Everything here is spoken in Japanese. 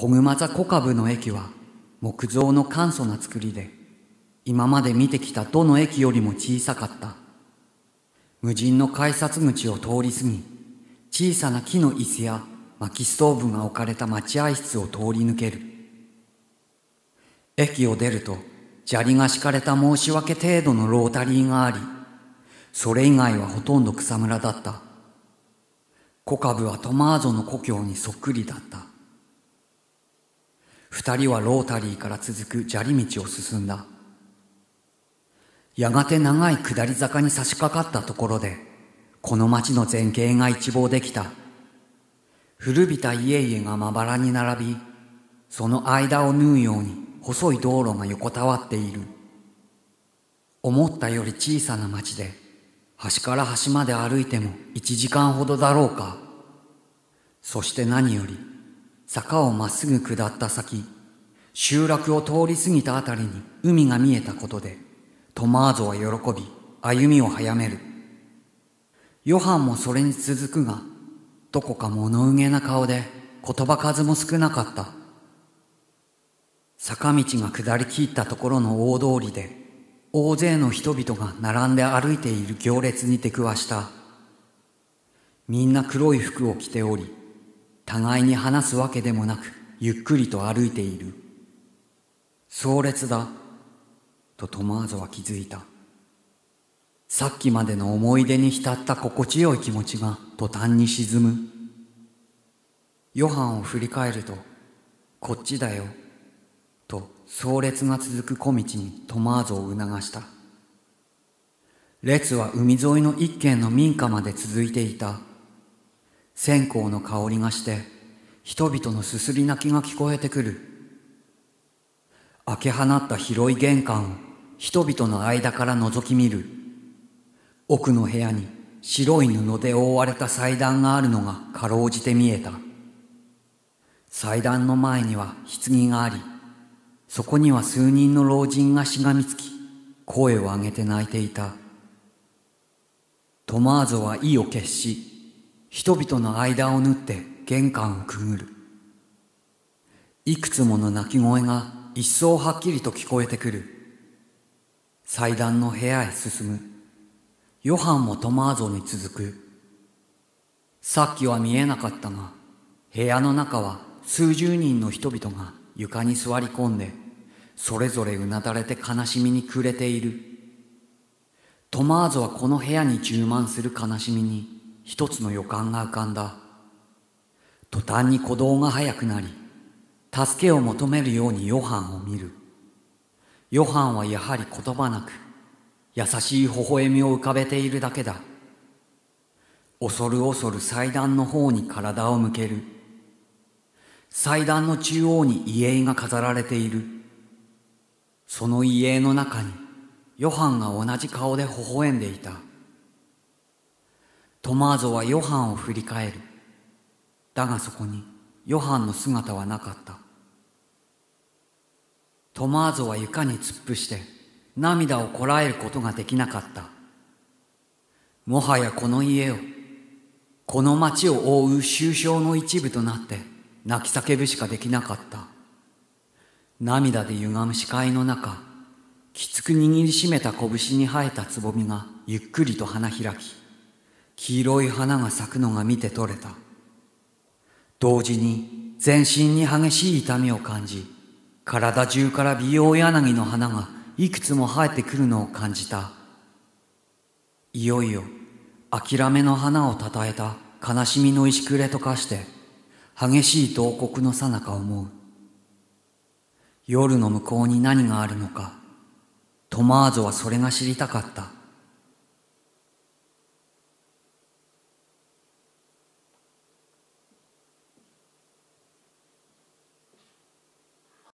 小熊座小株の駅は木造の簡素な造りで今まで見てきたどの駅よりも小さかった無人の改札口を通り過ぎ小さな木の椅子や薪ストーブが置かれた待合室を通り抜ける駅を出ると砂利が敷かれた申し訳程度のロータリーがありそれ以外はほとんど草むらだった小株はトマーゾの故郷にそっくりだった二人はロータリーから続く砂利道を進んだ。やがて長い下り坂に差し掛かったところで、この街の全景が一望できた。古びた家々がまばらに並び、その間を縫うように細い道路が横たわっている。思ったより小さな町で、端から端まで歩いても一時間ほどだろうか。そして何より、坂をまっすぐ下った先、集落を通り過ぎたあたりに海が見えたことで、トマーゾは喜び、歩みを早める。ヨハンもそれに続くが、どこか物憂げな顔で言葉数も少なかった。坂道が下りきったところの大通りで、大勢の人々が並んで歩いている行列に出くわした。みんな黒い服を着ており、互いに話すわけでもなく、ゆっくりと歩いている。壮烈だ、とトマーゾは気づいた。さっきまでの思い出に浸った心地よい気持ちが途端に沈む。ヨハンを振り返ると、こっちだよ、と壮烈が続く小道にトマーゾを促した。列は海沿いの一軒の民家まで続いていた。線香の香りがして人々のすすり泣きが聞こえてくる開け放った広い玄関を人々の間から覗き見る奥の部屋に白い布で覆われた祭壇があるのがかろうじて見えた祭壇の前には棺がありそこには数人の老人がしがみつき声を上げて泣いていたトマーゾは意を決し人々の間を縫って玄関をくぐる。いくつもの泣き声が一層はっきりと聞こえてくる。祭壇の部屋へ進む。ヨハンもトマーゾに続く。さっきは見えなかったが、部屋の中は数十人の人々が床に座り込んで、それぞれうなだれて悲しみに暮れている。トマーゾはこの部屋に充満する悲しみに、一つの予感が浮かんだ。途端に鼓動が速くなり、助けを求めるようにヨハンを見る。ヨハンはやはり言葉なく、優しい微笑みを浮かべているだけだ。恐る恐る祭壇の方に体を向ける。祭壇の中央に遺影が飾られている。その遺影の中に、ヨハンが同じ顔で微笑んでいた。トマーゾはヨハンを振り返るだがそこにヨハンの姿はなかったトマーゾは床に突っ伏して涙をこらえることができなかったもはやこの家をこの町を覆う終章の一部となって泣き叫ぶしかできなかった涙で歪む視界の中きつく握りしめた拳に生えたつぼみがゆっくりと花開き黄色い花が咲くのが見て取れた。同時に全身に激しい痛みを感じ、体中から美容柳の花がいくつも生えてくるのを感じた。いよいよ諦めの花をたたえた悲しみの石くれと化して、激しい慟哭のさなか思う。夜の向こうに何があるのか、トマーゾはそれが知りたかった。